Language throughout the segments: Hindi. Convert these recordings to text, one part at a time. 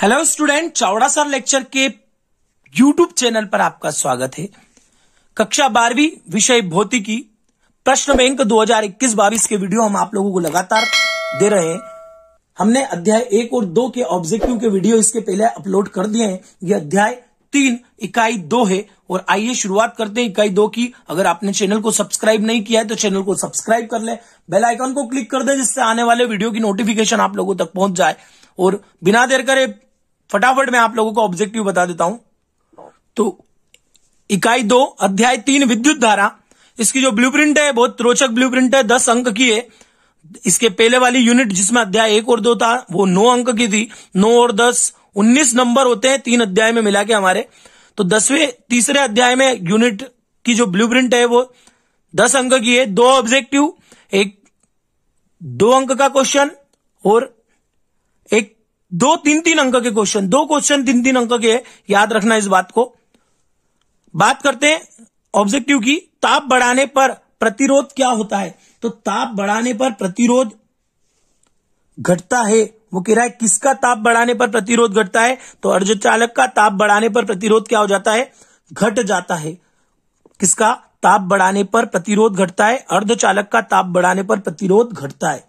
hello student Chavda sir lecture के यूट्यूब चैनल पर आपका स्वागत है कक्षा बारहवीं विषय भौतिकी प्रश्न बैंक 2021 बाईस के वीडियो हम आप लोगों को लगातार दे रहे हैं हमने अध्याय एक और दो के ऑब्जेक्टिव के वीडियो इसके पहले अपलोड कर दिए हैं ये अध्याय तीन इकाई दो है और आइए शुरुआत करते हैं इकाई दो की अगर आपने चैनल को सब्सक्राइब नहीं किया है तो चैनल को सब्सक्राइब कर ले बेल आइकन को क्लिक कर दे जिससे आने वाले वीडियो की नोटिफिकेशन आप लोगों तक पहुंच जाए और बिना देर करे फटाफट मैं आप लोगों को ऑब्जेक्टिव बता देता हूं तो इकाई दो अध्याय तीन विद्युत धारा इसकी जो ब्लूप्रिंट है बहुत रोचक ब्लूप्रिंट है दस अंक की है इसके पहले वाली यूनिट जिसमें अध्याय एक और दो था वो नौ अंक की थी नौ और दस उन्नीस नंबर होते हैं तीन अध्याय में मिला के हमारे तो दसवें तीसरे अध्याय में यूनिट की जो ब्लू है वो दस अंक की है दो ऑब्जेक्टिव एक दो अंक का क्वेश्चन और एक दो तीन तीन अंक के क्वेश्चन दो क्वेश्चन तीन तीन अंक के है याद रखना इस बात को बात करते हैं ऑब्जेक्टिव की ताप बढ़ाने पर प्रतिरोध क्या होता है तो ताप बढ़ाने पर प्रतिरोध घटता है वो कह रहा है किसका ताप बढ़ाने पर प्रतिरोध घटता है तो अर्ज चालक का ताप बढ़ाने पर प्रतिरोध क्या हो जाता है घट जाता है किसका ताप बढ़ाने पर प्रतिरोध घटता है अर्ध चालक का ताप बढ़ाने पर प्रतिरोध घटता है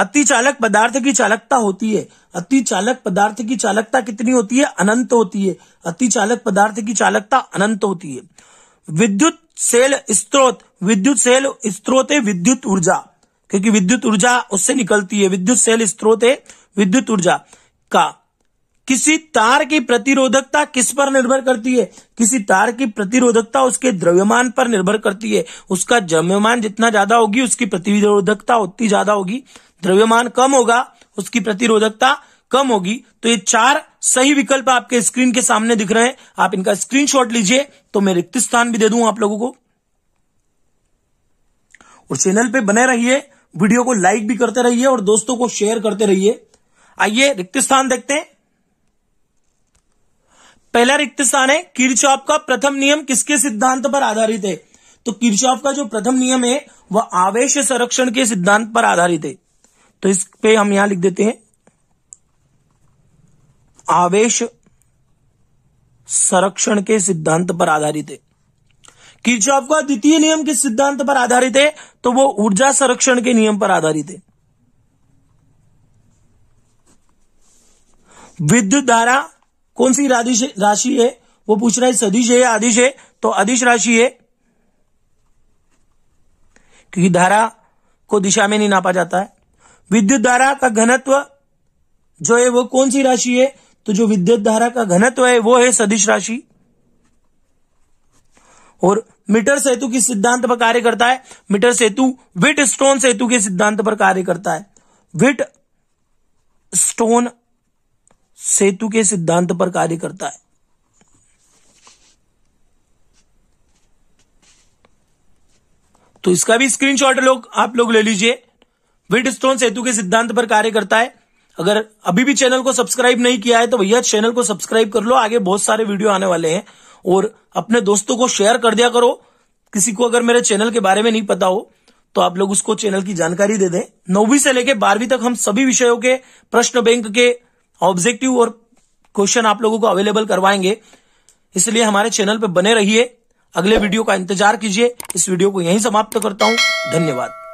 अति चालक पदार्थ की चालकता होती है अति चालक पदार्थ की चालकता कितनी होती है अनंत होती है अति चालक पदार्थ की चालकता अनंत होती है विद्युत सेल स्त्रोत विद्युत सेल स्त्रोत है विद्युत ऊर्जा क्योंकि विद्युत ऊर्जा उससे निकलती है विद्युत सेल स्त्रोत है विद्युत ऊर्जा का किसी तार की प्रतिरोधकता किस पर निर्भर करती है किसी तार की प्रतिरोधकता उसके द्रव्यमान पर निर्भर करती है उसका द्रव्यमान जितना ज्यादा होगी उसकी प्रतिरोधकता उतनी ज्यादा होगी द्रव्यमान कम होगा उसकी प्रतिरोधकता कम होगी तो ये चार सही विकल्प आपके स्क्रीन के सामने दिख रहे हैं आप इनका स्क्रीन लीजिए तो मैं रिक्त स्थान भी दे दू आप लोगों को और चैनल पे बने रहिए वीडियो को लाइक भी करते रहिए और दोस्तों को शेयर करते रहिए आइए रिक्त स्थान देखते हैं पहला रिक्त स्थान है किरचॉप का प्रथम नियम किसके सिद्धांत पर आधारित है तो किरचॉप का जो प्रथम नियम है वह आवेश संरक्षण के सिद्धांत पर आधारित है तो इस पे हम यहां लिख देते हैं आवेश संरक्षण के सिद्धांत पर आधारित है किरचॉप का द्वितीय नियम किस सिद्धांत पर आधारित है तो वो ऊर्जा संरक्षण के नियम पर आधारित है विद्युत धारा कौन सी राशि है वो पूछ रहा है सदिश है या आदिश है तो आदिश राशि है क्योंकि धारा को दिशा में नहीं नापा जाता है विद्युत धारा का घनत्व जो है वो कौन सी राशि है तो जो विद्युत धारा का घनत्व है वो है सदिश राशि और मीटर सेतु के सिद्धांत पर कार्य करता है मीटर सेतु विट स्टोन सेतु के सिद्धांत पर कार्य करता है विट स्टोन सेतु के सिद्धांत पर कार्य करता है तो इसका भी स्क्रीनशॉट लोग आप लोग ले लीजिए स्टोन सेतु के सिद्धांत पर कार्य करता है अगर अभी भी चैनल को सब्सक्राइब नहीं किया है तो भैया चैनल को सब्सक्राइब कर लो आगे बहुत सारे वीडियो आने वाले हैं और अपने दोस्तों को शेयर कर दिया करो किसी को अगर मेरे चैनल के बारे में नहीं पता हो तो आप लोग उसको चैनल की जानकारी दे दें नौवीं से लेकर बारहवीं तक हम सभी विषयों के प्रश्न बैंक के ऑब्जेक्टिव और क्वेश्चन आप लोगों को अवेलेबल करवाएंगे इसलिए हमारे चैनल पर बने रहिए अगले वीडियो का इंतजार कीजिए इस वीडियो को यहीं समाप्त करता हूं धन्यवाद